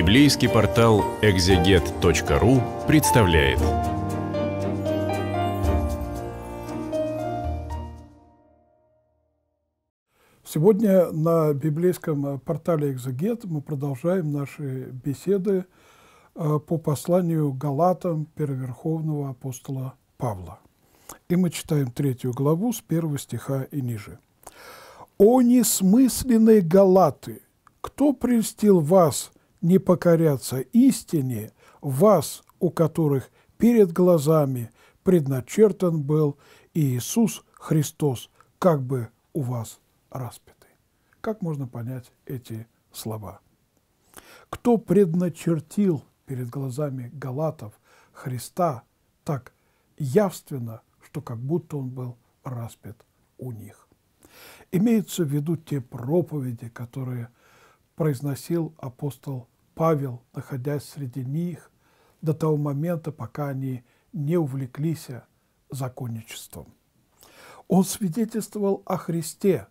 Библейский портал экзегет.ру представляет. Сегодня на библейском э, портале «Экзегет» мы продолжаем наши беседы э, по посланию Галатам Первоверховного апостола Павла. И мы читаем третью главу с первого стиха и ниже. «О несмысленные Галаты! Кто прельстил вас, не покоряться истине вас, у которых перед глазами предначертан был Иисус Христос, как бы у вас распятый. Как можно понять эти слова? Кто предначертил перед глазами галатов Христа так явственно, что как будто он был распят у них? Имеются в виду те проповеди, которые произносил апостол Павел, находясь среди них, до того момента, пока они не увлеклись законничеством. Он свидетельствовал о Христе,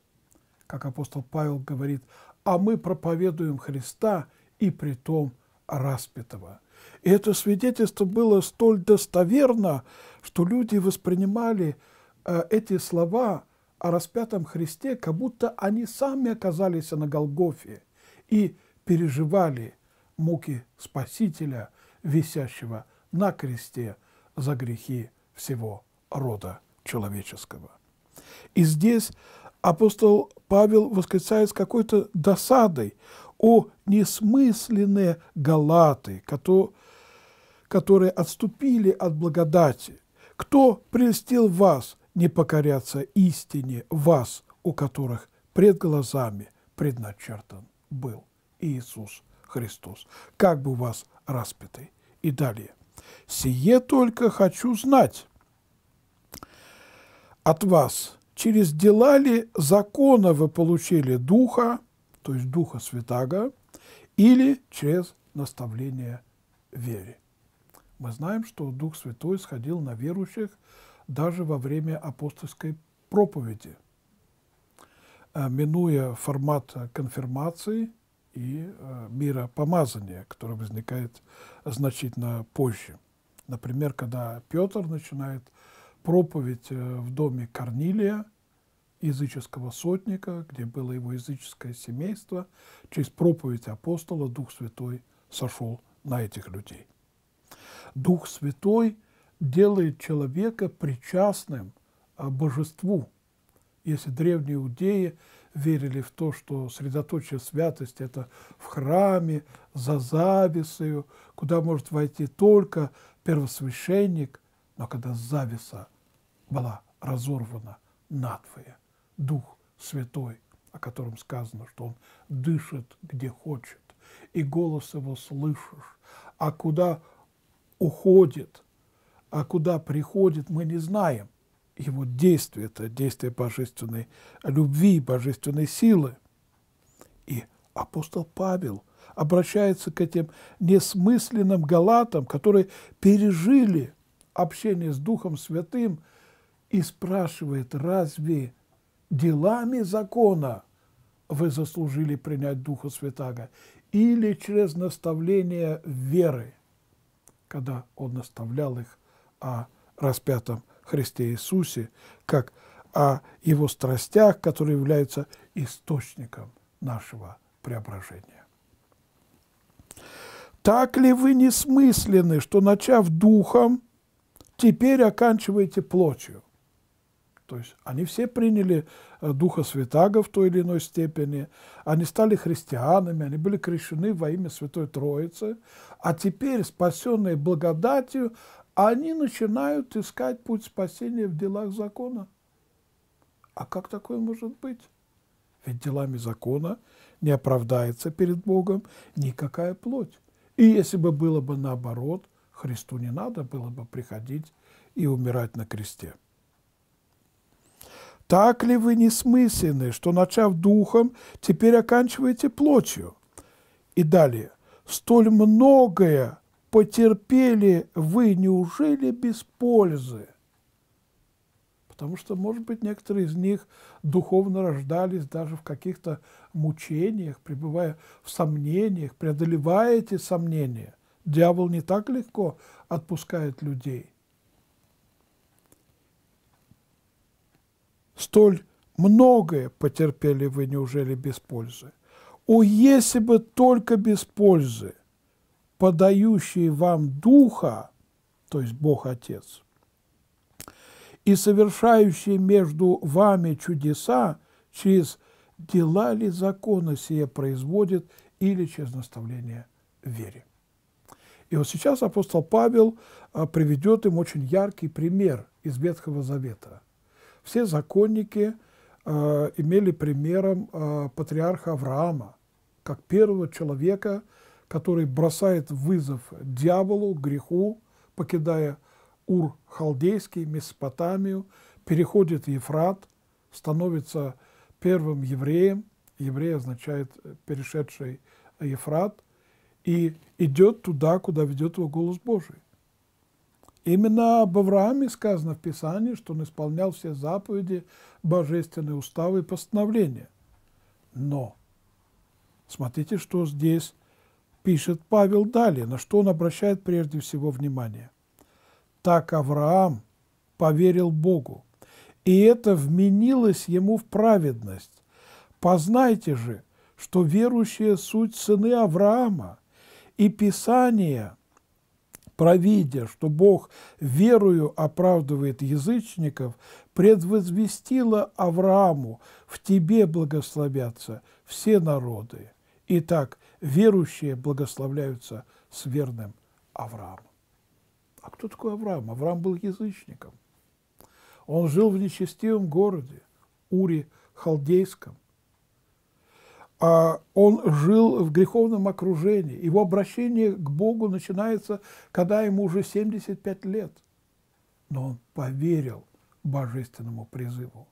как апостол Павел говорит, а мы проповедуем Христа и притом распятого. И это свидетельство было столь достоверно, что люди воспринимали э, эти слова о распятом Христе, как будто они сами оказались на Голгофе и переживали – муки Спасителя, висящего на кресте за грехи всего рода человеческого. И здесь апостол Павел восклицает с какой-то досадой о несмысленные галаты, которые отступили от благодати. Кто прельстил вас не покоряться истине вас, у которых пред глазами предначертан был Иисус Христос, как бы вас распятый. И далее. «Сие только хочу знать от вас, через дела ли закона вы получили Духа, то есть Духа Святаго, или через наставление веры? Мы знаем, что Дух Святой сходил на верующих даже во время апостольской проповеди. Э, минуя формат конфирмации – и э, мира помазания, которое возникает значительно позже. Например, когда Петр начинает проповедь э, в доме Корнилия, языческого сотника, где было его языческое семейство, через проповедь апостола Дух Святой сошел на этих людей. Дух Святой делает человека причастным э, божеству. Если древние иудеи верили в то, что средоточие святости – это в храме, за завесою, куда может войти только первосвященник. Но когда завеса была разорвана надвое, Дух Святой, о котором сказано, что Он дышит, где хочет, и голос Его слышишь, а куда уходит, а куда приходит, мы не знаем его действие, это действие божественной любви, божественной силы. И апостол Павел обращается к этим несмысленным галатам, которые пережили общение с Духом Святым, и спрашивает, разве делами закона вы заслужили принять Духа Святаго или через наставление веры, когда он наставлял их о распятом Христе Иисусе, как о Его страстях, которые являются источником нашего преображения. Так ли вы несмысленны, что, начав духом, теперь оканчиваете плотью? То есть они все приняли э, Духа Святаго в той или иной степени, они стали христианами, они были крещены во имя Святой Троицы, а теперь, спасенные благодатью, они начинают искать путь спасения в делах закона. А как такое может быть? Ведь делами закона не оправдается перед Богом никакая плоть. И если бы было бы наоборот, Христу не надо было бы приходить и умирать на кресте. Так ли вы несмысленны, что, начав духом, теперь оканчиваете плотью? И далее. Столь многое потерпели вы неужели без пользы? Потому что, может быть, некоторые из них духовно рождались даже в каких-то мучениях, пребывая в сомнениях, преодолевая эти сомнения. Дьявол не так легко отпускает людей. Столь многое потерпели вы неужели без пользы? О, если бы только без пользы! подающий вам Духа, то есть Бог Отец, и совершающий между вами чудеса через дела ли закона сие производит или через наставление вере. И вот сейчас апостол Павел а, приведет им очень яркий пример из Ветхого Завета. Все законники э, имели примером э, патриарха Авраама, как первого человека, который бросает вызов дьяволу, греху, покидая Ур Халдейский, Месопотамию, переходит Ефрат, становится первым евреем, еврей означает э, перешедший Ефрат, и идет туда, куда ведет его голос Божий. Именно об Аврааме сказано в Писании, что он исполнял все заповеди, божественные уставы и постановления. Но смотрите, что здесь пишет Павел далее, на что он обращает прежде всего внимание. «Так Авраам поверил Богу, и это вменилось ему в праведность. Познайте же, что верующие суть сыны Авраама, и Писание, провидя, что Бог верою оправдывает язычников, предвозвестило Аврааму, в тебе благословятся все народы. Итак, верующие благословляются с верным Авраамом. А кто такой Авраам? Авраам был язычником. Он жил в нечестивом городе, Уре, Халдейском. А он жил в греховном окружении. Его обращение к Богу начинается, когда ему уже 75 лет. Но он поверил божественному призыву.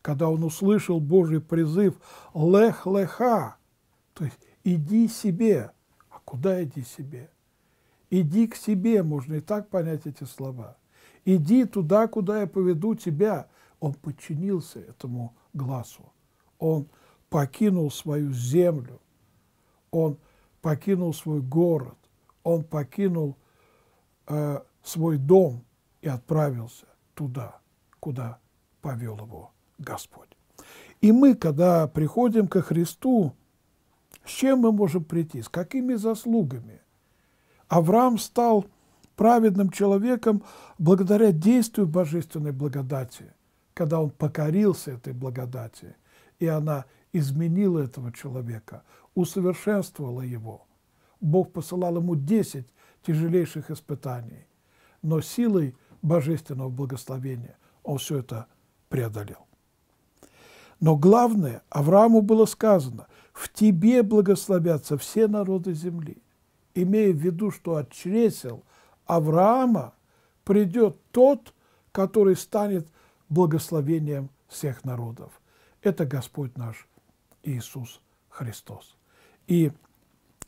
Когда он услышал Божий призыв «Лех-леха», то есть Иди себе. А куда иди себе? Иди к себе, можно и так понять эти слова. Иди туда, куда я поведу тебя. Он подчинился этому глазу. Он покинул свою землю. Он покинул свой город. Он покинул э, свой дом и отправился туда, куда повел его Господь. И мы, когда приходим ко Христу, с чем мы можем прийти? С какими заслугами? Авраам стал праведным человеком благодаря действию божественной благодати, когда он покорился этой благодати, и она изменила этого человека, усовершенствовала его. Бог посылал ему десять тяжелейших испытаний, но силой божественного благословения он все это преодолел. Но главное, Аврааму было сказано, в тебе благословятся все народы земли, имея в виду, что от чресел Авраама придет тот, который станет благословением всех народов. Это Господь наш Иисус Христос. И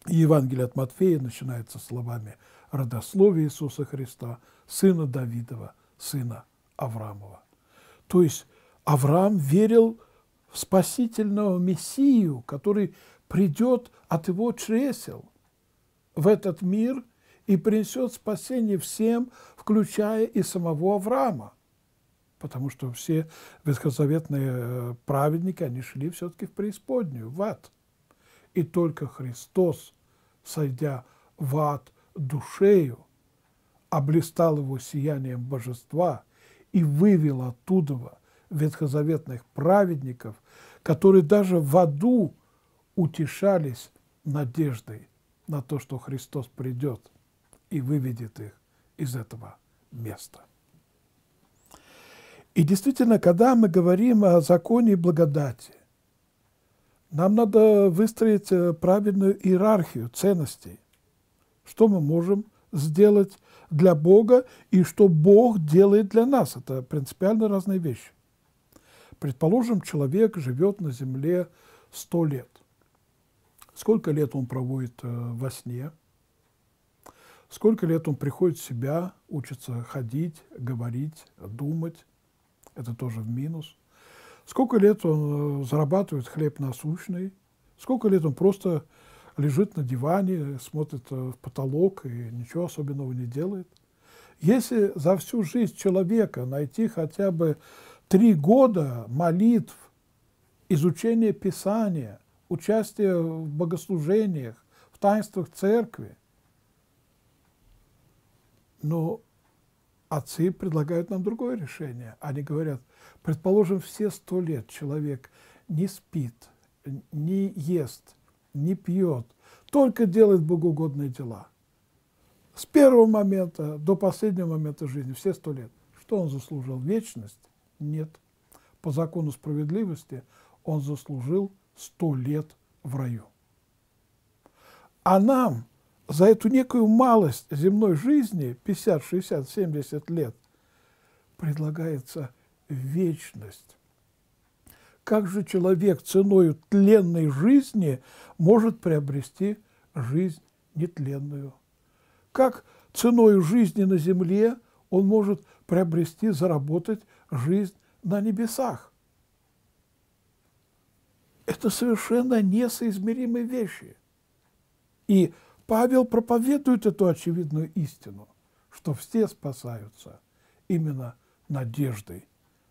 Евангелие от Матфея начинается словами «Родословие Иисуса Христа, сына Давидова, сына Авраамова». То есть Авраам верил в спасительного Мессию, который придет от его чресел в этот мир и принесет спасение всем, включая и самого Авраама. Потому что все ветхозаветные э, праведники, они шли все-таки в преисподнюю, в ад. И только Христос, сойдя в ад душею, облистал его сиянием божества и вывел оттуда ветхозаветных праведников, которые даже в аду утешались надеждой на то, что Христос придет и выведет их из этого места. И действительно, когда мы говорим о законе и благодати, нам надо выстроить э, правильную иерархию ценностей. Что мы можем сделать для Бога и что Бог делает для нас. Это принципиально разные вещи. Предположим, человек живет на Земле 100 лет. Сколько лет он проводит э, во сне? Сколько лет он приходит в себя, учится ходить, говорить, думать? Это тоже в минус. Сколько лет он э, зарабатывает хлеб насущный? Сколько лет он просто лежит на диване, смотрит э, в потолок и ничего особенного не делает? Если за всю жизнь человека найти хотя бы три года молитв, изучения Писания, участия в богослужениях, в таинствах церкви. Но отцы предлагают нам другое решение. Они говорят, предположим, все сто лет человек не спит, не ест, не пьет, только делает богоугодные дела. С первого момента до последнего момента жизни, все сто лет. Что он заслужил? Вечность. Нет. По закону справедливости он заслужил сто лет в раю. А нам за эту некую малость земной жизни, 50, 60, 70 лет, предлагается вечность. Как же человек ценой тленной жизни может приобрести жизнь нетленную? Как ценой жизни на земле он может приобрести, заработать жизнь на небесах. Это совершенно несоизмеримые вещи. И Павел проповедует эту очевидную истину, что все спасаются именно надеждой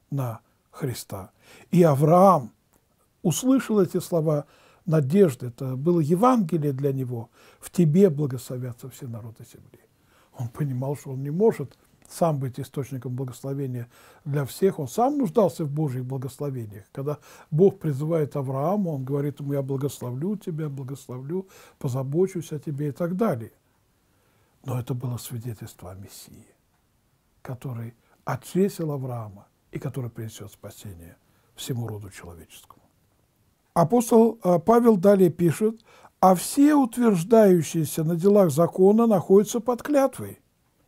на Христа. И Авраам услышал эти слова надежды, это было Евангелие для него, в тебе благословятся все народы земли. Он понимал, что он не может сам быть источником благословения для всех. Он сам нуждался в Божьих благословениях. Когда Бог призывает Авраама, он говорит ему, я благословлю тебя, благословлю, позабочусь о тебе и так далее. Но это было свидетельство о Мессии, который отвесил Авраама и который принесет спасение всему роду человеческому. Апостол э, Павел далее пишет, а все утверждающиеся на делах закона находятся под клятвой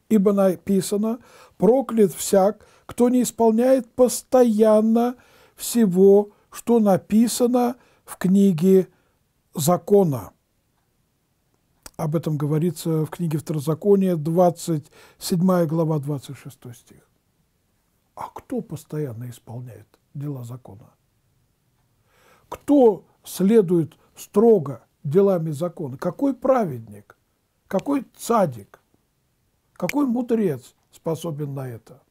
ибо написано, проклят всяк, кто не исполняет постоянно всего, что написано в книге закона. Об этом говорится в книге Второзакония, 27 глава, 26 стих. А кто постоянно исполняет дела закона? Кто следует строго делами закона? Какой праведник? Какой цадик? Какой мудрец способен на это?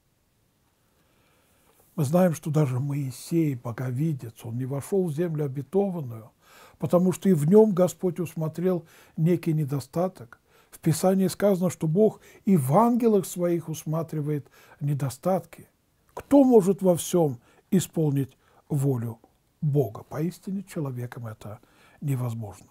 Мы знаем, что даже Моисей, боговидец, он не вошел в землю обетованную, потому что и в нем Господь усмотрел некий недостаток. В Писании сказано, что Бог и в ангелах своих усматривает недостатки. Кто может во всем исполнить волю Бога? Поистине человеком это невозможно.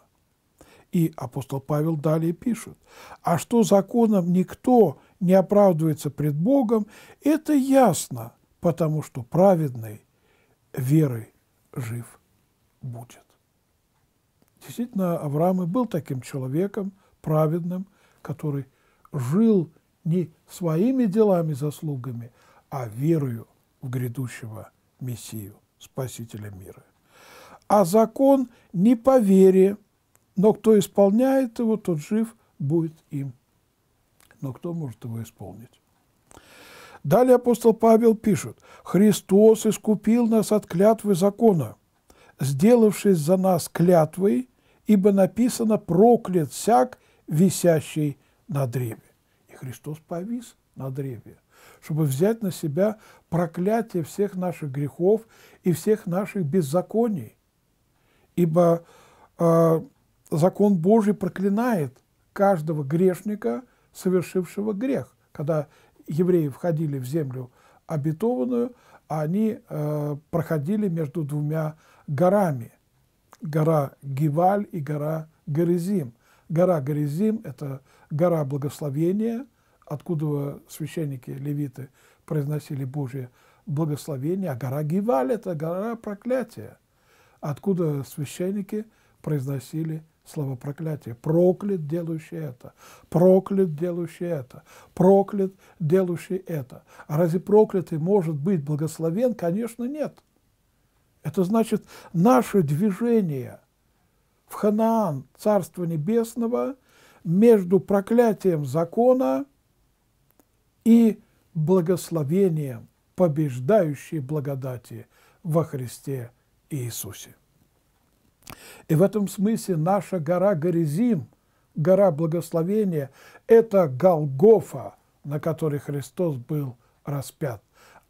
И апостол Павел далее пишет, «А что законом никто не оправдывается пред Богом, это ясно, потому что праведный верой жив будет». Действительно, Авраам и был таким человеком, праведным, который жил не своими делами, заслугами, а верою в грядущего Мессию, Спасителя мира. А закон не по вере – но кто исполняет его, тот жив будет им. Но кто может его исполнить? Далее апостол Павел пишет, «Христос искупил нас от клятвы закона, сделавшись за нас клятвой, ибо написано «проклят всяк, висящий на древе». И Христос повис на древе, чтобы взять на себя проклятие всех наших грехов и всех наших беззаконий. Ибо а, закон Божий проклинает каждого грешника, совершившего грех. Когда евреи входили в землю обетованную, они э, проходили между двумя горами. Гора Гиваль и гора Горизим. Гора Горизим – это гора благословения, откуда священники, левиты произносили Божие благословение, а гора Гиваль – это гора проклятия, откуда священники произносили Слово проклятие, Проклят, делающий это. Проклят, делающий это. Проклят, делающий это. А разве проклятый может быть благословен? Конечно, нет. Это значит, наше движение в Ханаан Царства Небесного между проклятием закона и благословением побеждающей благодати во Христе Иисусе. И в этом смысле наша гора Горизим, гора благословения, это Голгофа, на которой Христос был распят.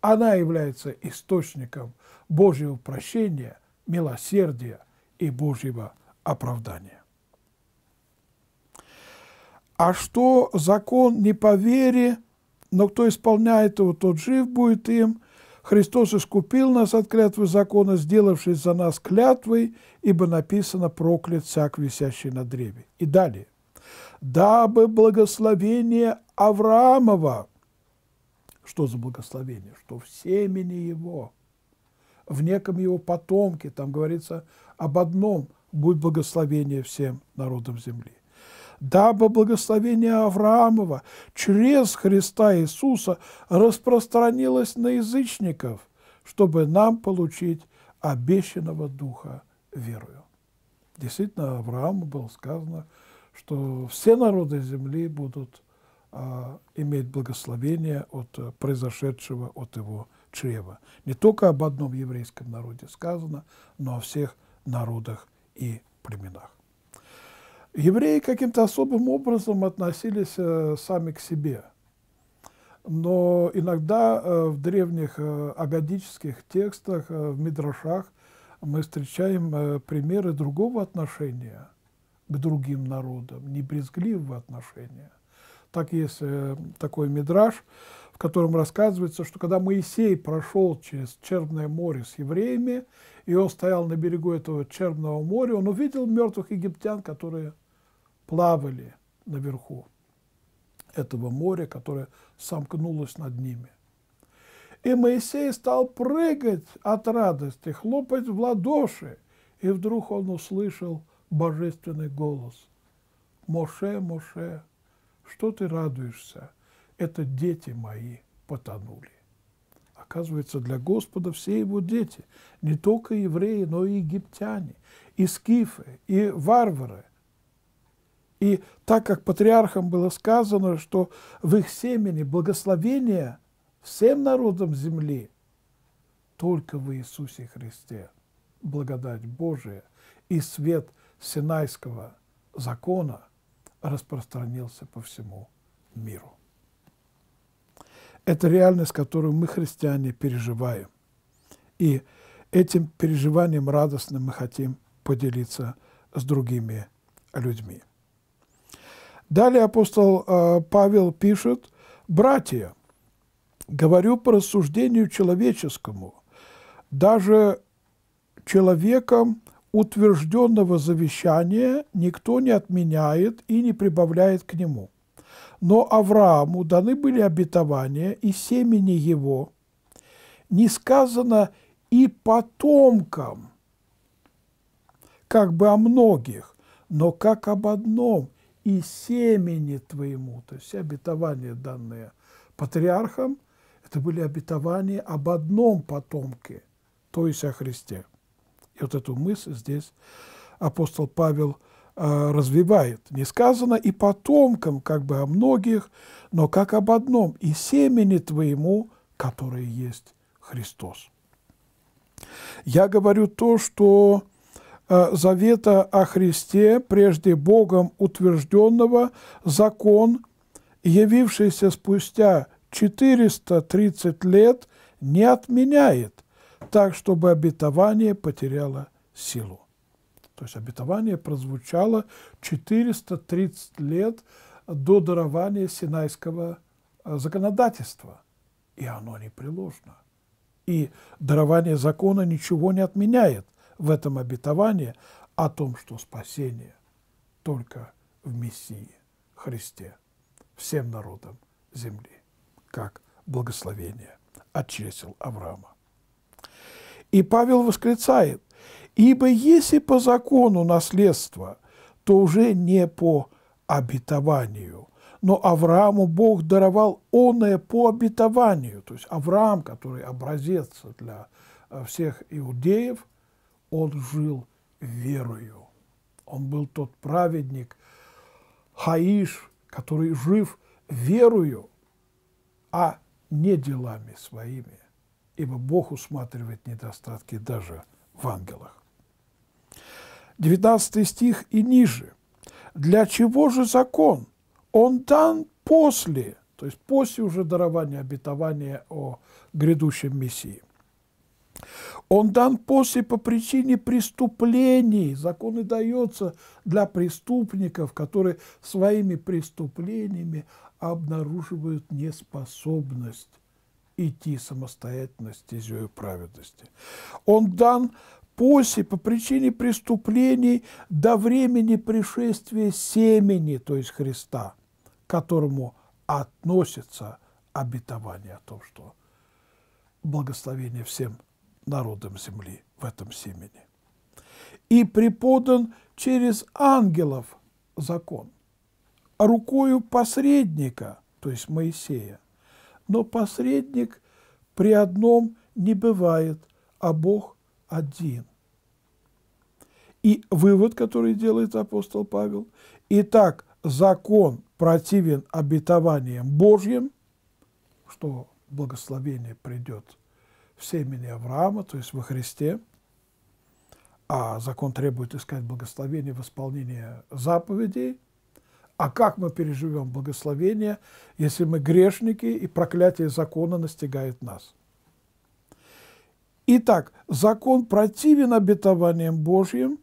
Она является источником Божьего прощения, милосердия и Божьего оправдания. А что закон не по вере, но кто исполняет его, тот жив будет им. Христос искупил нас от клятвы закона, сделавшись за нас клятвой, ибо написано «проклят всяк, висящий на древе». И далее. «Дабы благословение Авраамова» Что за благословение? Что в семени его, в неком его потомке, там говорится об одном, будет благословение всем народам земли дабы благословение Авраамова через Христа Иисуса распространилось на язычников, чтобы нам получить обещанного Духа верою. Действительно, Аврааму было сказано, что все народы земли будут а, иметь благословение от э, произошедшего от его чрева. Не только об одном еврейском народе сказано, но о всех народах и племенах. Евреи каким-то особым образом относились э, сами к себе. Но иногда э, в древних э, агадических текстах, в мидрашах мы встречаем примеры другого отношения к другим народам, не брезгливого отношения. Так есть такой мидраж, в котором рассказывается, что когда Моисей прошел через Черное море с евреями, и он стоял на берегу этого Черного моря, он увидел мертвых египтян, которые плавали наверху этого моря, которое сомкнулось над ними. И Моисей стал прыгать от радости, хлопать в ладоши, и вдруг он услышал божественный голос. «Моше, Моше, что ты радуешься? Это дети мои потонули». Оказывается, для Господа все его дети, не только евреи, но и египтяне, и скифы, и варвары – и так как патриархам было сказано, что в их семени благословение всем народам земли только в Иисусе Христе, благодать Божия и свет Синайского закона распространился по всему миру. Это реальность, которую мы, христиане, переживаем. И этим переживанием радостным мы хотим поделиться с другими людьми. Далее апостол э, Павел пишет, «Братья, говорю по рассуждению человеческому, даже человеком утвержденного завещания никто не отменяет и не прибавляет к нему. Но Аврааму даны были обетования и семени его. Не сказано и потомкам, как бы о многих, но как об одном, и семени твоему». То есть все обетования, данные патриархам, это были обетования об одном потомке, то есть о Христе. И вот эту мысль здесь апостол Павел э, развивает. Не сказано и потомкам, как бы о многих, но как об одном, и семени твоему, который есть Христос. Я говорю то, что Э, завета о Христе, прежде Богом утвержденного, закон, явившийся спустя 430 лет, не отменяет, так чтобы обетование потеряло силу. То есть обетование прозвучало 430 лет до дарования синайского э, законодательства, и оно не непреложно. И дарование закона ничего не отменяет в этом обетовании о том, что спасение только в Мессии Христе всем народам земли, как благословение от чресел Авраама. И Павел восклицает, «Ибо если по закону наследство, то уже не по обетованию, но Аврааму Бог даровал оное по обетованию». То есть Авраам, который образец для э, всех иудеев – он жил верою. Он был тот праведник, Хаиш, который жив верою, а не делами своими, ибо Бог усматривает недостатки даже в ангелах. 19 стих и ниже. «Для чего же закон? Он дан после» то есть после уже дарования обетования о грядущем Мессии. Он дан после по причине преступлений. Законы и дается для преступников, которые своими преступлениями обнаруживают неспособность идти самостоятельно стезею праведности. Он дан после по причине преступлений до времени пришествия семени, то есть Христа, к которому относится обетование о том, что благословение всем – народом земли в этом семени. И преподан через ангелов закон, а рукою посредника, то есть Моисея. Но посредник при одном не бывает, а Бог один. И вывод, который делает апостол Павел, итак, закон противен обетованиям Божьим, что благословение придет в семени Авраама, то есть во Христе. А закон требует искать благословения в исполнении заповедей. А как мы переживем благословение, если мы грешники и проклятие закона настигает нас? Итак, закон противен обетованиям Божьим?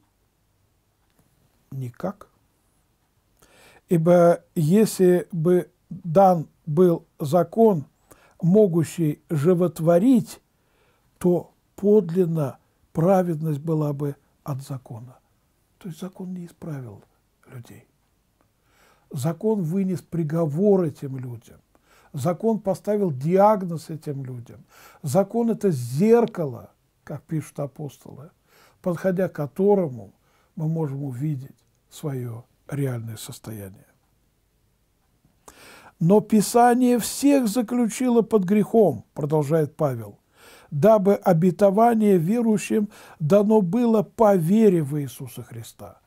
Никак. Ибо если бы дан был закон, могущий животворить то подлинно праведность была бы от закона. То есть закон не исправил людей. Закон вынес приговор этим людям. Закон поставил диагноз этим людям. Закон – это зеркало, как пишут апостолы, подходя к которому мы можем увидеть свое реальное состояние. Но Писание всех заключило под грехом, продолжает Павел, дабы обетование верующим дано было по вере в Иисуса Христа.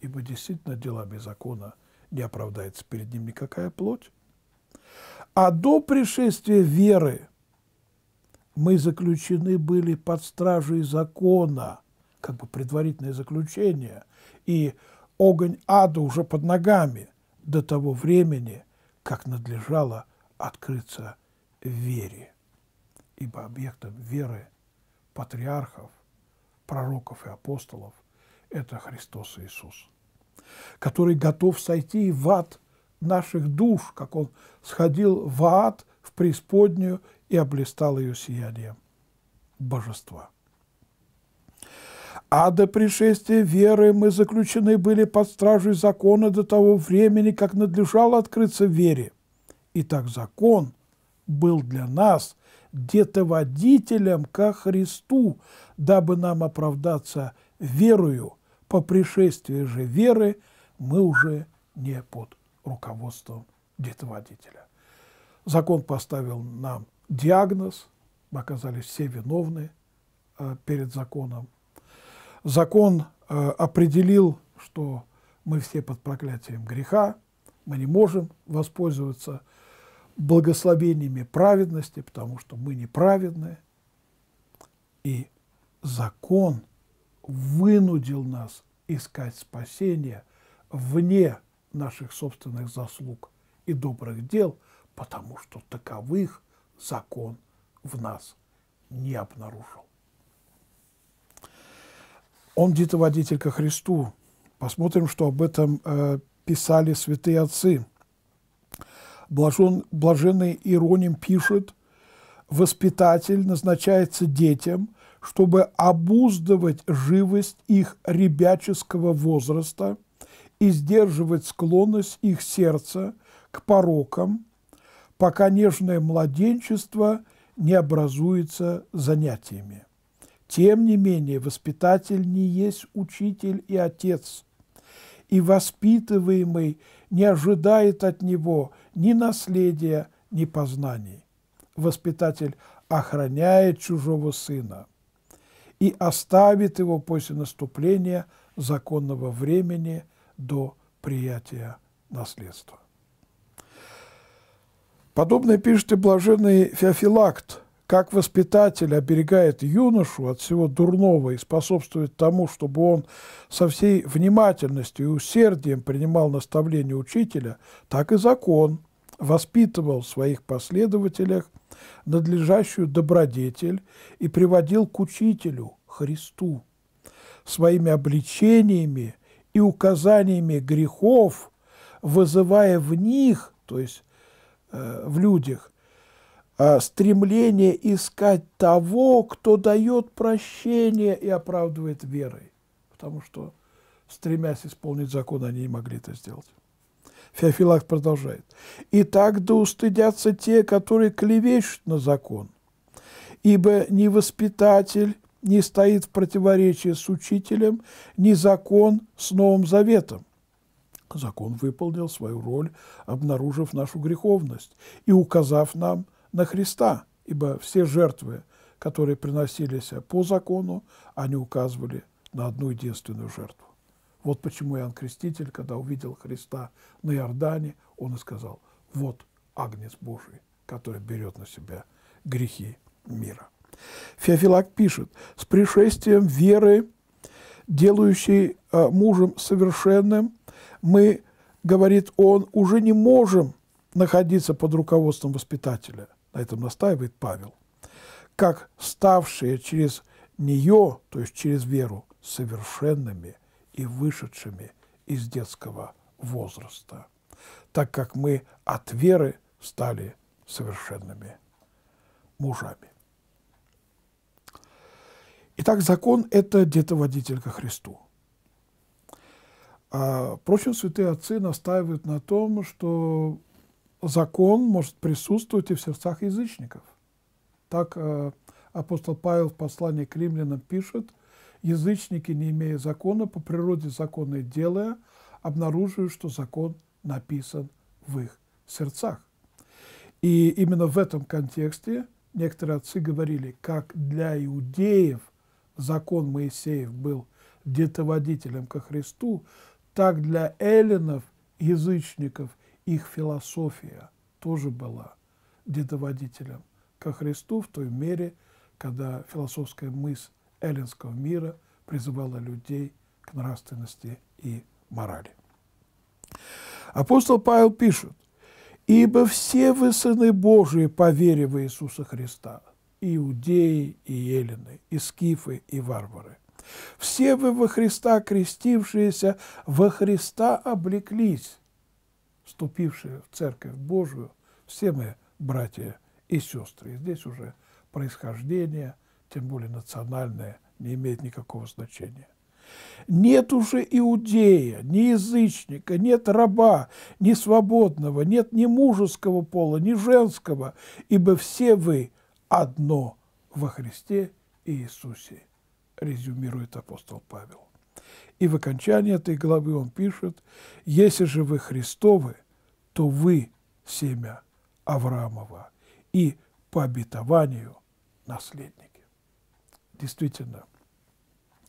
Ибо действительно делами закона не оправдается перед ним никакая плоть. А до пришествия веры мы заключены были под стражей закона, как бы предварительное заключение, и огонь ада уже под ногами до того времени, как надлежало открыться вере ибо объектом веры патриархов, пророков и апостолов – это Христос Иисус, который готов сойти в ад наших душ, как Он сходил в ад, в преисподнюю и облистал ее сиянием божества. А до пришествия веры мы заключены были под стражей закона до того времени, как надлежало открыться вере. и так закон был для нас детоводителем ко Христу, дабы нам оправдаться верою. По пришествии же веры мы уже не под руководством детоводителя. Закон поставил нам диагноз, мы оказались все виновны э, перед законом. Закон э, определил, что мы все под проклятием греха, мы не можем воспользоваться благословениями праведности, потому что мы неправедны. И закон вынудил нас искать спасение вне наших собственных заслуг и добрых дел, потому что таковых закон в нас не обнаружил. Он водитель ко Христу. Посмотрим, что об этом э, писали святые отцы – Блажен, блаженный Ироним пишет, воспитатель назначается детям, чтобы обуздывать живость их ребяческого возраста и сдерживать склонность их сердца к порокам, пока нежное младенчество не образуется занятиями. Тем не менее, воспитатель не есть учитель и отец, и воспитываемый – не ожидает от него ни наследия, ни познаний. Воспитатель охраняет чужого сына и оставит его после наступления законного времени до приятия наследства. Подобное пишет и блаженный Феофилакт как воспитатель оберегает юношу от всего дурного и способствует тому, чтобы он со всей внимательностью и усердием принимал наставление учителя, так и закон воспитывал в своих последователях надлежащую добродетель и приводил к учителю, Христу, своими обличениями и указаниями грехов, вызывая в них, то есть э, в людях, Э, стремление искать того, кто дает прощение и оправдывает верой, потому что, стремясь исполнить закон, они не могли это сделать. Феофилакт продолжает. «И так да устыдятся те, которые клевещут на закон, ибо не воспитатель не стоит в противоречии с учителем, ни закон с Новым Заветом. Закон выполнил свою роль, обнаружив нашу греховность и указав нам – на Христа, ибо все жертвы, которые приносились по закону, они указывали на одну единственную жертву. Вот почему Иоанн Креститель, когда увидел Христа на Иордане, он и сказал, вот Агнец Божий, который берет на себя грехи мира. Феофилак пишет, с пришествием веры, делающей э, мужем совершенным, мы, говорит он, уже не можем находиться под руководством воспитателя – на этом настаивает Павел, как ставшие через нее, то есть через веру, совершенными и вышедшими из детского возраста, так как мы от веры стали совершенными мужами. Итак, закон – это детоводитель ко Христу. А, впрочем, святые отцы настаивают на том, что закон может присутствовать и в сердцах язычников. Так э, апостол Павел в послании к римлянам пишет, «Язычники, не имея закона, по природе законы делая, обнаруживают, что закон написан в их сердцах». И именно в этом контексте некоторые отцы говорили, как для иудеев закон Моисеев был детоводителем ко Христу, так для эллинов, язычников, их философия тоже была дедоводителем ко Христу в той мере, когда философская мысль эллинского мира призывала людей к нравственности и морали. Апостол Павел пишет, «Ибо все вы сыны Божии по вере в Иисуса Христа, иудеи, и елены, и скифы, и варвары. Все вы во Христа крестившиеся, во Христа облеклись, вступившие в Церковь Божию, все мы братья и сестры. И здесь уже происхождение, тем более национальное, не имеет никакого значения. Нет уже иудея, ни язычника, нет раба, ни свободного, нет ни мужеского пола, ни женского, ибо все вы одно во Христе Иисусе, резюмирует апостол Павел. И в окончании этой главы он пишет, «Если же вы Христовы, то вы семя Авраамова и по обетованию наследники. Действительно,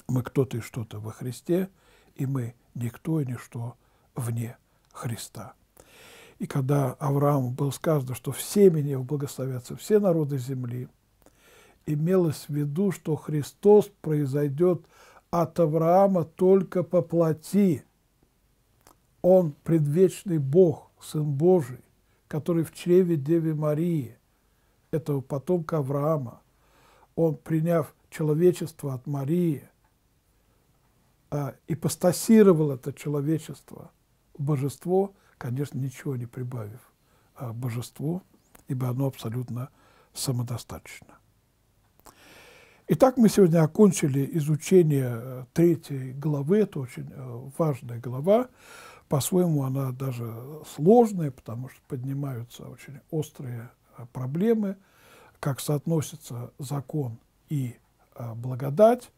мы кто-то и что-то во Христе, и мы никто и ничто вне Христа. И когда Аврааму было сказано, что в семени благословятся все народы земли, имелось в виду, что Христос произойдет от Авраама только по плоти. Он предвечный Бог, Сын Божий, который в чреве Девы Марии, этого потомка Авраама, он, приняв человечество от Марии, а, ипостасировал это человечество божество, конечно, ничего не прибавив а божеству, ибо оно абсолютно самодостаточно. Итак, мы сегодня окончили изучение э, третьей главы, это очень э, важная глава. По-своему она даже сложная, потому что поднимаются очень острые э, проблемы, как соотносится закон и э, благодать,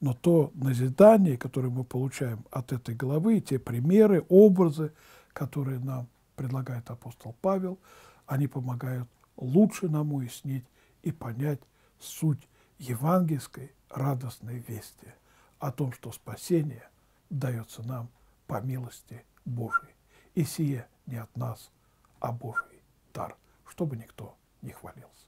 но то назидание, которое мы получаем от этой главы, те примеры, образы, которые нам предлагает апостол Павел, они помогают лучше нам уяснить и понять суть евангельской радостной вести о том, что спасение дается нам по милости Божий, и сие не от нас, а Божий дар, чтобы никто не хвалился.